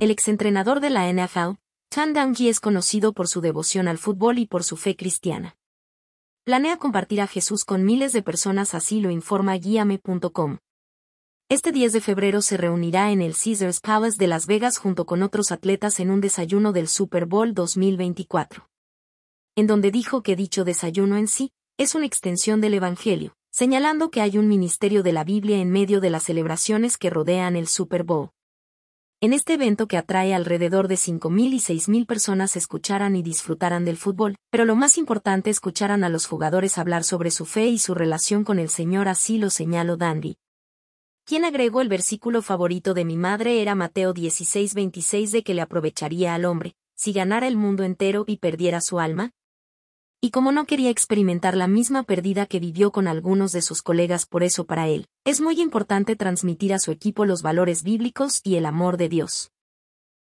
El exentrenador de la NFL, Chan es conocido por su devoción al fútbol y por su fe cristiana. Planea compartir a Jesús con miles de personas, así lo informa Guíame.com. Este 10 de febrero se reunirá en el Caesars Palace de Las Vegas junto con otros atletas en un desayuno del Super Bowl 2024. En donde dijo que dicho desayuno en sí es una extensión del Evangelio, señalando que hay un ministerio de la Biblia en medio de las celebraciones que rodean el Super Bowl en este evento que atrae alrededor de 5.000 y 6.000 personas escucharan y disfrutaran del fútbol, pero lo más importante escucharan a los jugadores hablar sobre su fe y su relación con el Señor, así lo señaló Dandy. Quien agregó el versículo favorito de mi madre era Mateo 16:26 de que le aprovecharía al hombre, si ganara el mundo entero y perdiera su alma, y como no quería experimentar la misma pérdida que vivió con algunos de sus colegas por eso para él, es muy importante transmitir a su equipo los valores bíblicos y el amor de Dios.